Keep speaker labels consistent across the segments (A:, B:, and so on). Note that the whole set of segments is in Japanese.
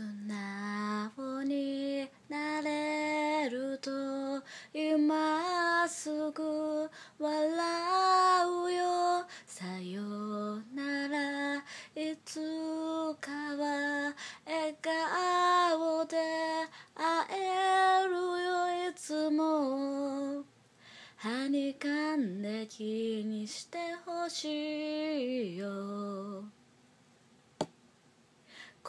A: 素直になれると今すぐ笑うよさよならいつかは笑顔で会えるよいつもはにかんで気にしてほしいよ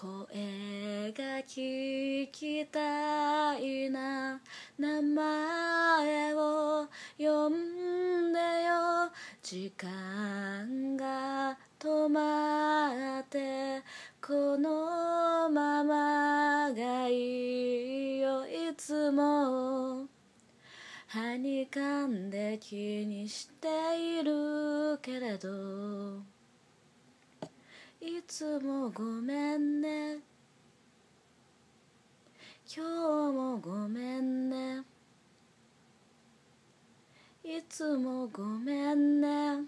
A: 声が聞きたいな名前を呼んでよ時間が止まってこのままがいいよいつもはにかんで気にしているけれどいつもごめんね今日もごめんねいつもごめんね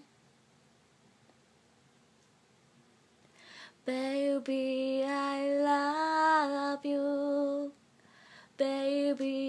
A: Baby I love you Baby